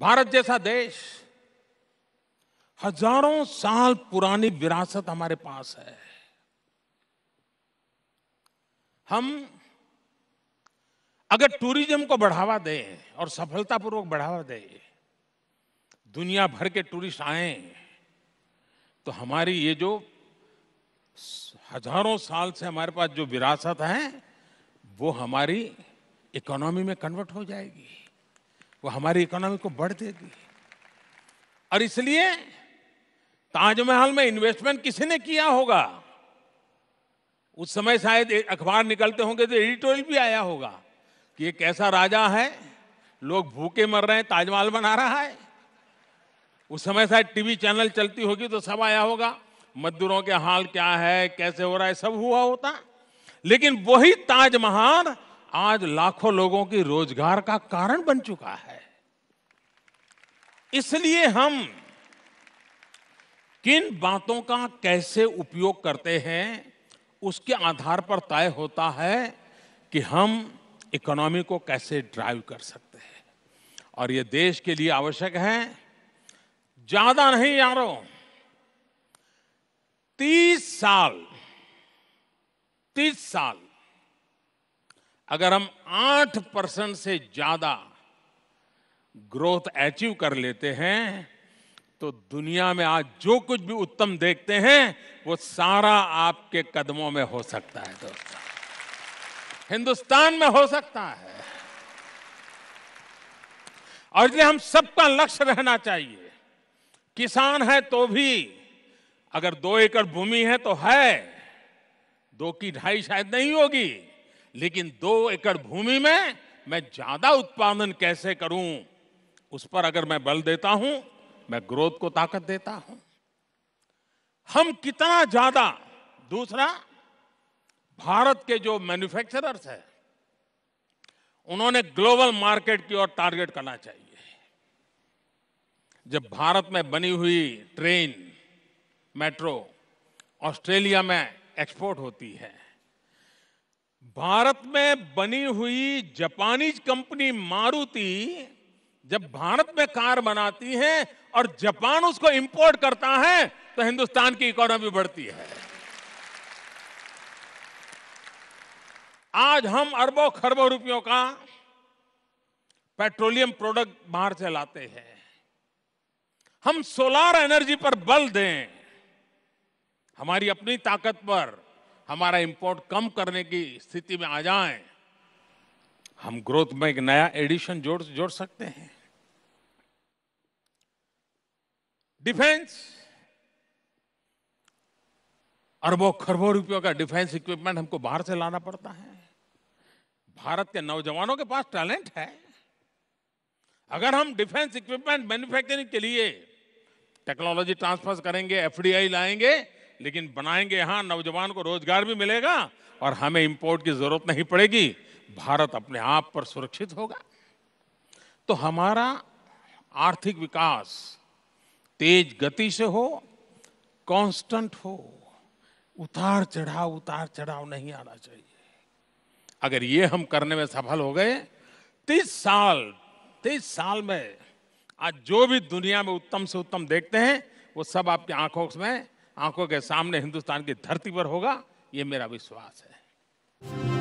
भारत जैसा देश हजारों साल पुरानी विरासत हमारे पास है हम अगर टूरिज्म को बढ़ावा दें और सफलतापूर्वक बढ़ावा दें दुनिया भर के टूरिस्ट आए तो हमारी ये जो हजारों साल से हमारे पास जो विरासत है वो हमारी इकोनॉमी में कन्वर्ट हो जाएगी वो हमारी इकोनॉमी को बढ़ देगी और इसलिए ताजमहल में इन्वेस्टमेंट किसी ने किया होगा उस समय शायद अखबार निकलते होंगे तो एडिटोरियल भी आया होगा कि ये कैसा राजा है लोग भूखे मर रहे हैं ताजमहल बना रहा है उस समय शायद टीवी चैनल चलती होगी तो सब आया होगा मजदूरों के हाल क्या है कैसे हो रहा है सब हुआ होता लेकिन वही ताजमहल आज लाखों लोगों की रोजगार का कारण बन चुका है इसलिए हम किन बातों का कैसे उपयोग करते हैं उसके आधार पर तय होता है कि हम इकोनॉमी को कैसे ड्राइव कर सकते हैं और ये देश के लिए आवश्यक है ज्यादा नहीं यारों तीस साल तीस साल अगर हम आठ परसेंट से ज्यादा ग्रोथ अचीव कर लेते हैं तो दुनिया में आज जो कुछ भी उत्तम देखते हैं वो सारा आपके कदमों में हो सकता है दोस्तों हिंदुस्तान में हो सकता है और इसलिए हम सबका लक्ष्य रहना चाहिए किसान है तो भी अगर दो एकड़ भूमि है तो है दो की ढाई शायद नहीं होगी लेकिन दो एकड़ भूमि में मैं ज्यादा उत्पादन कैसे करूं उस पर अगर मैं बल देता हूं मैं ग्रोथ को ताकत देता हूं हम कितना ज्यादा दूसरा भारत के जो मैन्युफैक्चरर्स हैं उन्होंने ग्लोबल मार्केट की ओर टारगेट करना चाहिए जब भारत में बनी हुई ट्रेन मेट्रो ऑस्ट्रेलिया में एक्सपोर्ट होती है भारत में बनी हुई जापानीज कंपनी मारुति जब भारत में कार बनाती है और जापान उसको इंपोर्ट करता है तो हिंदुस्तान की इकोनॉमी बढ़ती है आज हम अरबों खरबों रुपयों का पेट्रोलियम प्रोडक्ट बाहर से लाते हैं हम सोलार एनर्जी पर बल दें हमारी अपनी ताकत पर हमारा इंपोर्ट कम करने की स्थिति में आ जाएं, हम ग्रोथ में एक नया एडिशन जोड़ जोड़ सकते हैं डिफेंस अरबों खरबों रुपयों का डिफेंस इक्विपमेंट हमको बाहर से लाना पड़ता है भारत के नौजवानों के पास टैलेंट है अगर हम डिफेंस इक्विपमेंट मैन्युफैक्चरिंग के लिए टेक्नोलॉजी ट्रांसफर करेंगे एफडीआई लाएंगे लेकिन बनाएंगे यहां नौजवान को रोजगार भी मिलेगा और हमें इंपोर्ट की जरूरत नहीं पड़ेगी भारत अपने आप पर सुरक्षित होगा तो हमारा आर्थिक विकास तेज गति से हो कांस्टेंट हो उतार चढ़ाव उतार चढ़ाव नहीं आना चाहिए अगर ये हम करने में सफल हो गए तीस साल तेईस साल में आज जो भी दुनिया में उत्तम से उत्तम देखते हैं वो सब आपकी आंखों में आंखों के सामने हिंदुस्तान की धरती पर होगा ये मेरा विश्वास है